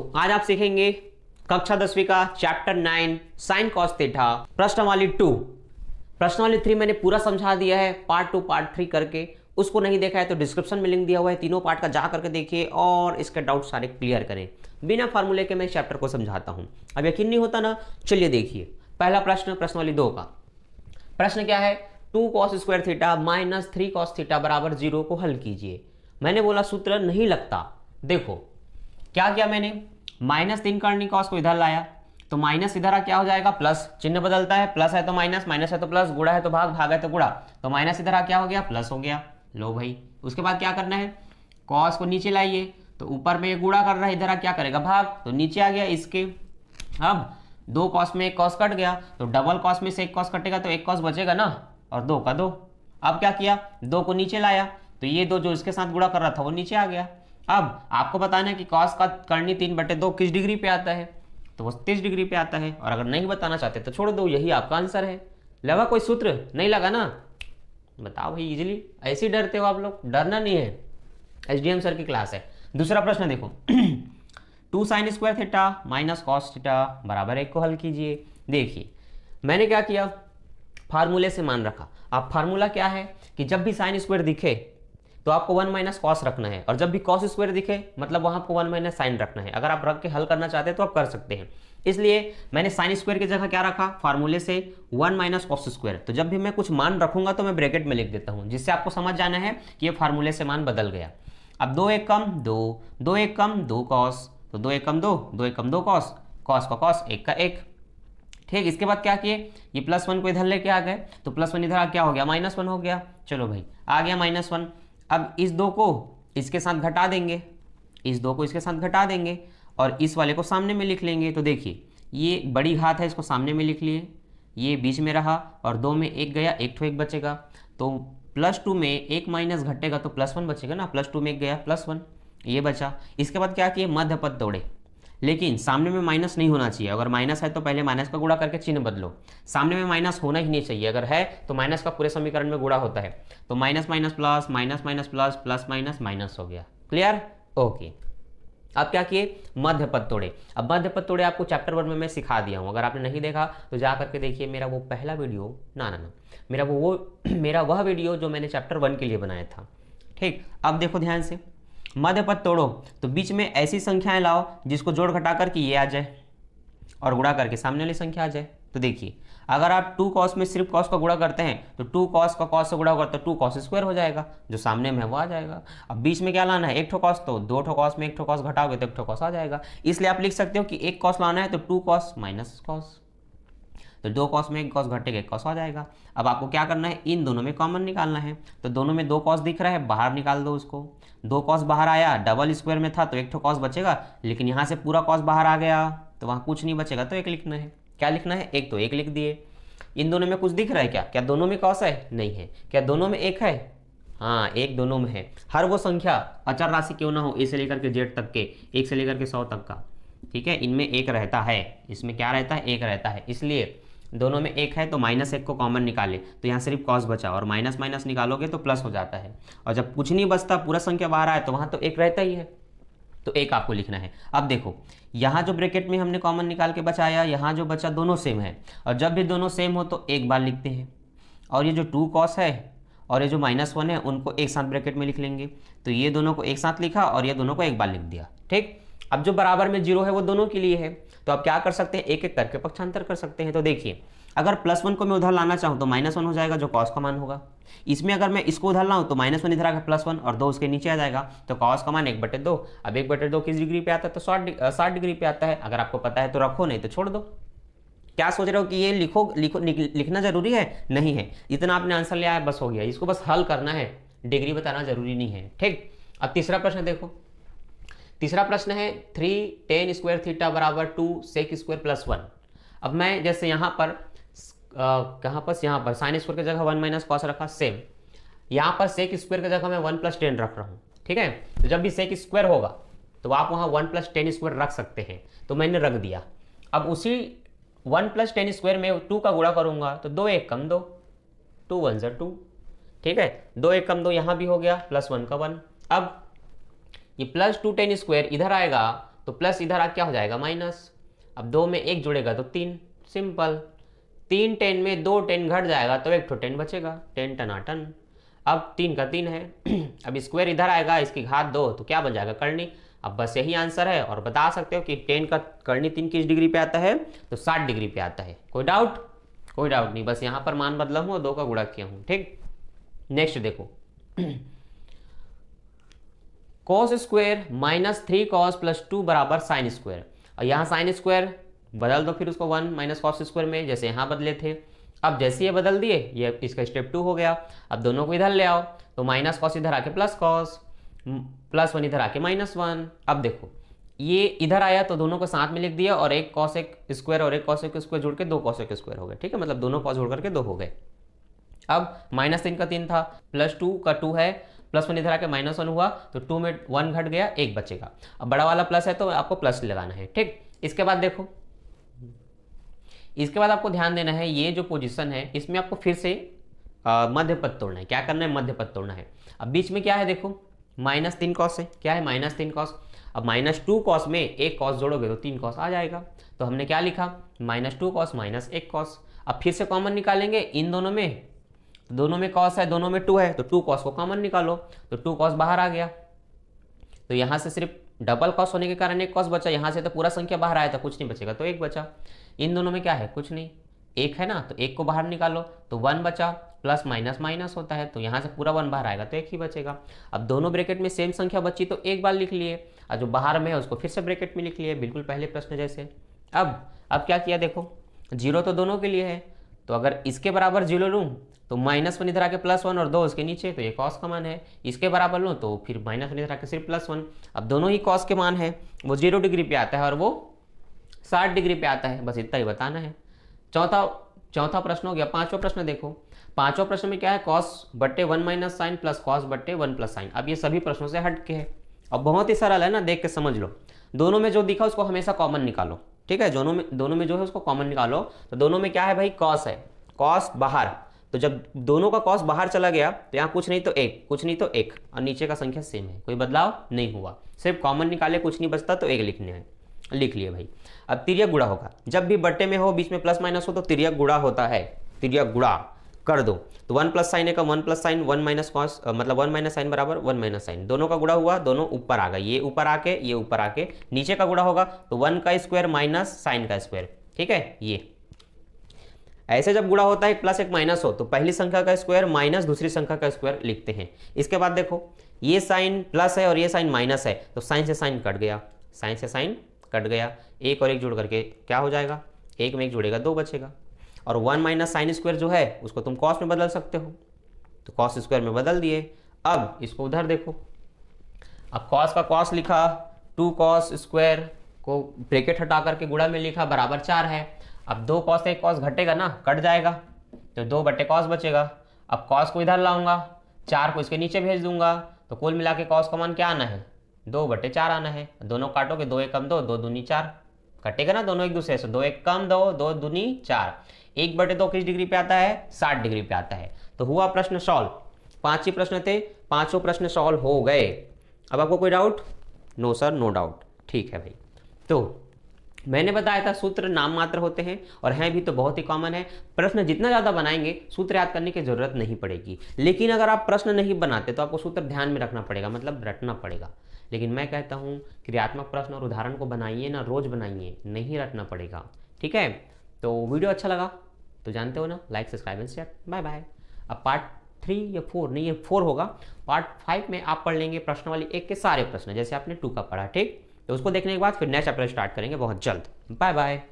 तो आज आप सीखेंगे कक्षा दसवीं का chapter nine sine cos theta वाली टू प्रश्न वाली थ्री मैंने पूरा समझा दिया है पार्ट टू पार्ट थ्री करके उसको नहीं देखा है तो डिस्क्रिप्शन में लिंक दिया हुआ है तीनों पार्ट का जा करके देखिए और इसके डाउट सारे क्लियर करें बिना फॉर्मूले के मैं इस चैप्टर को समझाता हूं अब यकीन नहीं होता ना चलिए देखिए पहला प्रश्न प्रश्न वाली दो का प्रश्न क्या है two cos square theta minus three cos theta बराबर जीरो को हल कीजिए मैंने बोला सूत्र नहीं लगता देखो क्या किया मैंने माइनस तीन करनी कॉस को इधर लाया तो माइनस इधर आ क्या हो जाएगा प्लस चिन्ह बदलता है प्लस है तो माइनस माइनस है तो प्लस गुड़ा है तो भाग भाग है तो गुड़ा तो माइनस इधर आ क्या हो गया प्लस हो गया लो भाई उसके बाद क्या करना है कॉस को नीचे लाइए तो ऊपर में ये गुड़ा कर रहा है इधर आ क्या करेगा भाग तो नीचे आ गया इसके अब दो कॉस में एक कॉस कट गया तो डबल कॉस में से एक कॉस कटेगा तो एक कॉस बचेगा ना और दो का दो अब क्या किया दो को नीचे लाया तो ये दो जो इसके साथ गुड़ा कर रहा था वो नीचे आ गया अब आपको बताना है कि कॉस का करनी तीन बटे दो किस डिग्री पे आता है तो वो तीस डिग्री पे आता है और अगर नहीं बताना चाहते तो छोड़ दो यही आपका आंसर है लगा कोई सूत्र नहीं लगा ना बताओ भाई इजिली ऐसे डरते हो आप लोग डरना नहीं है एच सर की क्लास है दूसरा प्रश्न देखो two sine square theta minus cos theta बराबर एक को हल कीजिए देखिए मैंने क्या किया फार्मूले से मान रखा अब फार्मूला क्या है कि जब भी साइन स्क्वायर दिखे तो आपको वन माइनस कॉस रखना है और जब भी कॉस स्क्वायर दिखे मतलब वहां आपको वन माइनस साइन रखना है अगर आप रख के हल करना चाहते हैं तो आप कर सकते हैं इसलिए मैंने साइन स्क्वायर की जगह क्या रखा फार्मूले से वन माइनस कॉस स्क्वायर तो जब भी मैं कुछ मान रखूंगा तो मैं ब्रैकेट में लिख देता हूँ जिससे आपको समझ जाना है कि ये फार्मूले से मान बदल गया अब दो एक कम दो दो एक कम दो कॉस तो दो एक कम दो दो एक कम दो कॉस कॉस का कॉस एक का एक ठीक इसके बाद क्या किए ये प्लस वन को इधर लेके आ गए तो प्लस वन इधर क्या हो गया माइनस वन हो गया चलो भाई आ गया माइनस वन अब इस दो को इसके साथ घटा देंगे इस दो को इसके साथ घटा देंगे और इस वाले को सामने में लिख लेंगे तो देखिए ये बड़ी घात है इसको सामने में लिख लिए ये बीच में रहा और दो में एक गया एक ठो एक बचेगा तो प्लस टू में एक माइनस घटेगा तो प्लस वन बचेगा ना प्लस टू में एक गया प्लस वन ये बचा इसके बाद क्या किए मध्य पद तोड़े लेकिन सामने में माइनस नहीं होना चाहिए अगर माइनस है तो पहले माइनस का गुड़ा करके चिन्ह बदलो सामने में माइनस होना ही नहीं चाहिए अगर है तो माइनस का पूरे समीकरण में गुड़ा होता है तो minus minus plus minus minus plus plus minus minus हो गया क्लियर ओके अब क्या किए मध्य पद तोड़े अब मध्य पद तोड़े आपको चैप्टर वन में मैं सिखा दिया हूँ अगर आपने नहीं देखा तो जा करके देखिए मेरा वो पहला वीडियो ना ना ना मेरा वो वो मेरा वह वीडियो जो मैंने चैप्टर वन के लिए बनाया था ठीक अब देखो ध्यान से मध्य पद तोड़ो तो बीच में ऐसी संख्याएं लाओ जिसको जोड़ घटा करके ये आ जाए और गुणा करके सामने वाली संख्या आ जाए तो देखिए अगर आप टू कॉस में सिर्फ कॉस का गुणा करते हैं तो टू कॉस का कॉस से गुणा करते टू कॉस स्क्वायर हो जाएगा जो सामने में है वो आ जाएगा अब बीच में क्या लाना है एक ठो कॉस तो दो ठो कॉस में एक ठो कॉस घटाओगे तो एक ठो कॉस आ जाएगा इसलिए आप लिख सकते हो कि एक कॉस लाना है तो टू कॉस माइनस कॉस तो दो कॉस में एक कॉस घटेगा एक कॉस आ जाएगा अब आपको क्या करना है इन दोनों में कॉमन निकालना है तो दोनों में दो कॉस दिख रहा है बाहर निकाल दो उसको दो कॉस बाहर आया डबल स्क्वायर में था तो एक ठो कॉस बचेगा लेकिन यहाँ से पूरा कॉस बाहर आ गया तो वहाँ कुछ नहीं बचेगा तो एक लिखना है क्या लिखना है एक तो एक लिख दिए इन दोनों में कुछ दिख रहा है क्या क्या दोनों में कॉस है नहीं है क्या दोनों में एक है हाँ एक दोनों में है हर वो संख्या अचर राशि क्यों ना हो ए से लेकर के जेड तक के एक से लेकर के सौ तक का ठीक है इनमें एक रहता है इसमें क्या रहता है एक रहता है इसलिए दोनों में एक है तो माइनस एक को कॉमन निकाले तो यहाँ सिर्फ कॉस बचा और माइनस माइनस निकालोगे तो प्लस हो जाता है और जब कुछ नहीं बचता पूरा संख्या बाहर आए तो वहाँ तो एक रहता ही है तो एक आपको लिखना है अब देखो यहाँ जो ब्रैकेट में हमने कॉमन निकाल के बचाया यहाँ जो बचा दोनों सेम है और जब भी दोनों सेम हो तो एक बार लिखते हैं और ये जो टू कॉस है और ये जो माइनस वन है उनको एक साथ ब्रैकेट में लिख लेंगे तो ये दोनों को एक साथ लिखा और ये दोनों को एक बार लिख दिया ठीक अब जो बराबर में जीरो है वो दोनों के लिए है तो आप क्या कर सकते हैं एक एक करके पक्षांतर कर सकते हैं तो देखिए अगर प्लस वन को मैं उधर लाना चाहूँ तो माइनस वन हो जाएगा जो कॉस का मान होगा इसमें अगर मैं इसको उधर लाऊँ तो माइनस वन इधर आएगा प्लस वन और दो उसके नीचे आ जाएगा तो कॉस का मान एक बटे दो अब एक बटे दो किस डिग्री पे आता है तो साठ साठ डिग्री पे आता है अगर आपको पता है तो रखो नहीं तो छोड़ दो क्या सोच रहे हो कि ये लिखो लिखो लिखना जरूरी है नहीं है इतना आपने आंसर लिया है बस हो गया इसको बस हल करना है डिग्री बताना जरूरी नहीं है ठीक अब तीसरा प्रश्न देखो तीसरा प्रश्न है थ्री टेन स्क्वायर थीटा बराबर two sec square plus one अब मैं जैसे यहाँ पर कहाँ पर यहाँ पर साइन स्क्वायर की जगह वन माइनस कॉस रखा सेम यहाँ पर सेक स्क्वायर की जगह मैं वन प्लस टेन रख रहा हूँ ठीक है तो जब भी सेक स्क्वायर होगा तो आप वहाँ वन प्लस टेन स्क्वायर रख सकते हैं तो मैंने रख दिया अब उसी वन प्लस टेन स्क्वायर में टू का गुणा करूँगा तो दो एक कम दो टू वन ज़र टू ठीक है दो एक कम दो यहाँ भी हो गया प्लस वन का वन अब ये प्लस टू टेन स्क्वायर इधर आएगा तो प्लस इधर आ क्या हो जाएगा माइनस अब दो में एक जुड़ेगा तो तीन सिंपल तीन टेन में दो टेन घट जाएगा तो एक तो टेन बचेगा टेन टनाटन अब तीन का तीन है अब स्क्वायर इधर आएगा इसकी घात दो तो क्या बन जाएगा करनी अब बस यही आंसर है और बता सकते हो कि टेन का करनी तीन किस डिग्री पे आता है तो साठ डिग्री पे आता है कोई डाउट कोई डाउट नहीं बस यहाँ पर मान बदला हूँ दो का गुड़ा किया हूँ ठीक नेक्स्ट देखो cos square minus three cos plus two बराबर साइन स्क्वायर और यहाँ साइन स्क्वायर बदल दो फिर उसको वन माइनस कॉस स्क्वायर में जैसे यहाँ बदले थे अब जैसे ये बदल दिए ये इसका स्टेप टू हो गया अब दोनों को इधर ले आओ तो माइनस कॉस इधर आके प्लस कॉस प्लस वन इधर आके माइनस वन अब देखो ये इधर आया तो दोनों को साथ में लिख दिया और एक कॉस एक स्क्वायर और एक कॉस एक स्क्वायर जुड़ के दो कॉस एक स्क्वायर हो गए ठीक है मतलब दोनों कॉस जुड़ करके दो हो गए अब माइनस तीन का तीन था प्लस टू का टू है प्लस वन इधर आके माइनस वन हुआ तो टू में वन घट गया एक बचेगा अब बड़ा वाला प्लस है तो आपको प्लस लगाना है ठीक इसके बाद देखो इसके बाद आपको ध्यान देना है ये जो पोजिशन है इसमें आपको फिर से मध्य पद तोड़ना है क्या करना है मध्य पद तोड़ना है अब बीच में क्या है देखो माइनस तीन कॉस है क्या है माइनस तीन कॉस अब माइनस टू कॉस में एक कॉस जोड़ोगे तो तीन कॉस आ जाएगा तो हमने क्या लिखा माइनस टू कॉस माइनस एक कॉस अब फिर से कॉमन निकालेंगे इन दोनों में तो दोनों में कॉस है दोनों में टू है तो टू कॉस को कॉमन निकालो तो टू कॉस बाहर आ गया तो यहाँ से सिर्फ डबल कॉस होने के कारण एक कॉस बचा यहाँ से तो पूरा संख्या बाहर आया था कुछ नहीं बचेगा तो एक बचा इन दोनों में क्या है कुछ नहीं एक है ना तो एक को बाहर निकालो तो वन बचा प्लस माइनस माइनस होता है तो यहाँ से पूरा वन बाहर आएगा तो एक ही बचेगा अब दोनों ब्रैकेट में सेम संख्या बची तो एक बार लिख लिए और जो बाहर में है उसको फिर से ब्रैकेट में लिख लिए बिल्कुल पहले प्रश्न जैसे अब अब क्या किया देखो जीरो तो दोनों के लिए है तो अगर इसके बराबर जीरो लूँ तो माइनस वन इधर आके प्लस वन और दो उसके नीचे तो ये कॉस का मान है इसके बराबर लूँ तो फिर माइनस वन इधर आके सिर्फ प्लस वन अब दोनों ही कॉस के मान है वो जीरो डिग्री पे आता है और वो साठ डिग्री पे आता है बस इतना ही बताना है चौथा चौथा प्रश्न हो गया पाँचवा प्रश्न देखो पाँचवा प्रश्न में क्या है कॉस बट्टे one minus sine plus cos बट्टे वन प्लस साइन अब ये सभी प्रश्नों से हट के है अब बहुत ही सरल है ना देख के समझ लो दोनों में जो दिखा उसको हमेशा कॉमन निकालो ठीक है दोनों में दोनों में जो है उसको कॉमन निकालो तो दोनों में क्या है भाई कॉस है कॉस बाहर तो जब दोनों का कॉस बाहर चला गया तो यहाँ कुछ नहीं तो एक कुछ नहीं तो एक और नीचे का संख्या सेम है कोई बदलाव नहीं हुआ सिर्फ कॉमन निकाले कुछ नहीं बचता तो एक लिखने हैं लिख लिए भाई अब तिरक गुड़ा होगा जब भी बट्टे में हो बीच में प्लस माइनस हो तो तिरक गुड़ा होता है तिरक गुड़ा कर दो तो वन प्लस साइन एकम one plus sine one minus cos मतलब वन माइनस साइन बराबर वन माइनस साइन दोनों का गुड़ा हुआ दोनों ऊपर आ गए ये ऊपर आके ये ऊपर आके नीचे का गुड़ा होगा तो वन का स्क्वायर माइनस साइन का स्क्वायर ठीक है ये ऐसे जब गुड़ा होता है एक प्लस एक माइनस हो तो पहली संख्या का स्क्वायर माइनस दूसरी संख्या का स्क्वायर लिखते हैं इसके बाद देखो ये साइन प्लस है और ये साइन माइनस है तो साइन से साइन कट गया साइन से साइन कट गया एक और एक जुड़ करके क्या हो जाएगा एक में एक जुड़ेगा दो बचेगा और वन माइनस साइन स्क्वायर जो है उसको तुम कॉस में बदल सकते हो तो कॉस स्क्वायर में बदल दिए अब इसको उधर देखो अब कॉस का कॉस लिखा टू कॉस स्क्वायर को ब्रेकेट हटा करके गुड़ा में लिखा बराबर चार है अब दो कॉस एक कॉस घटेगा ना कट जाएगा तो दो बटे कॉस बचेगा अब कॉस को इधर लाऊंगा चार को इसके नीचे भेज दूंगा तो कुल मिला के कॉस का मान क्या आना है दो बटे चार आना है दोनों काटोगे दो एक कम दो दो दूनी चार कटेगा ना दोनों एक दूसरे से दो एक कम दो दो दूनी चार एक बटे दो किस डिग्री पे आता है साठ डिग्री पे आता है तो हुआ प्रश्न सॉल्व पांच ही प्रश्न थे पांचों प्रश्न सॉल्व हो गए अब आपको कोई doubt no sir no doubt ठीक है भाई तो मैंने बताया था सूत्र नाम मात्र होते हैं और हैं भी तो बहुत ही कॉमन है प्रश्न जितना ज़्यादा बनाएंगे सूत्र याद करने की ज़रूरत नहीं पड़ेगी लेकिन अगर आप प्रश्न नहीं बनाते तो आपको सूत्र ध्यान में रखना पड़ेगा मतलब रटना पड़ेगा लेकिन मैं कहता हूँ क्रियात्मक प्रश्न और उदाहरण को बनाइए ना रोज़ बनाइए नहीं रटना पड़ेगा ठीक है तो वीडियो अच्छा लगा तो जानते हो ना like subscribe and share bye bye अब पार्ट थ्री या फोर नहीं ये फोर होगा पार्ट फाइव में आप पढ़ लेंगे प्रश्न वाले एक के सारे प्रश्न जैसे आपने टू का पढ़ा ठीक तो उसको देखने के बाद फिर नेक्स्ट चैप्टर स्टार्ट करेंगे बहुत जल्द बाय बाय